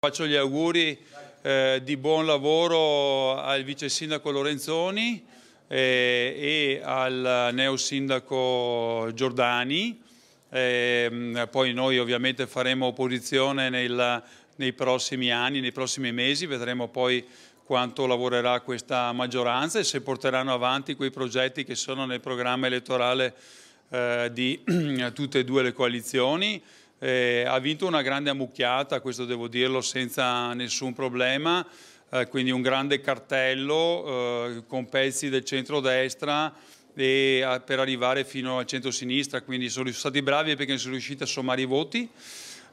Faccio gli auguri eh, di buon lavoro al vice sindaco Lorenzoni eh, e al neo sindaco Giordani. Eh, poi noi ovviamente faremo opposizione nel, nei prossimi anni, nei prossimi mesi, vedremo poi quanto lavorerà questa maggioranza e se porteranno avanti quei progetti che sono nel programma elettorale eh, di tutte e due le coalizioni. Eh, ha vinto una grande ammucchiata, questo devo dirlo senza nessun problema, eh, quindi un grande cartello eh, con pezzi del centro-destra per arrivare fino al centro-sinistra, quindi sono stati bravi perché sono riusciti a sommare i voti,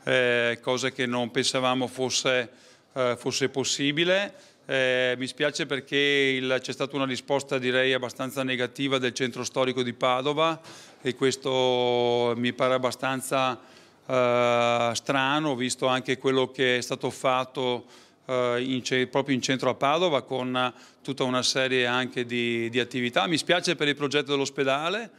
eh, cosa che non pensavamo fosse, eh, fosse possibile. Eh, mi spiace perché c'è stata una risposta direi abbastanza negativa del centro storico di Padova e questo mi pare abbastanza eh, strano, visto anche quello che è stato fatto eh, in, proprio in centro a Padova con tutta una serie anche di, di attività. Mi spiace per il progetto dell'ospedale,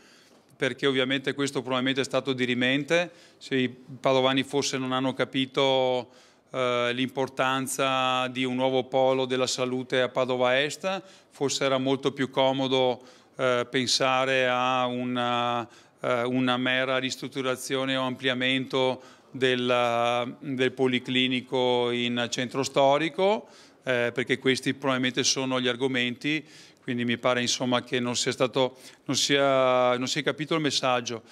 perché ovviamente questo probabilmente è stato dirimente, se i padovani forse non hanno capito eh, l'importanza di un nuovo polo della salute a Padova Est, forse era molto più comodo eh, pensare a una eh, una mera ristrutturazione o ampliamento del, eh, del policlinico in centro storico, eh, perché questi probabilmente sono gli argomenti, quindi mi pare insomma, che non sia, stato, non sia, non sia capito il messaggio.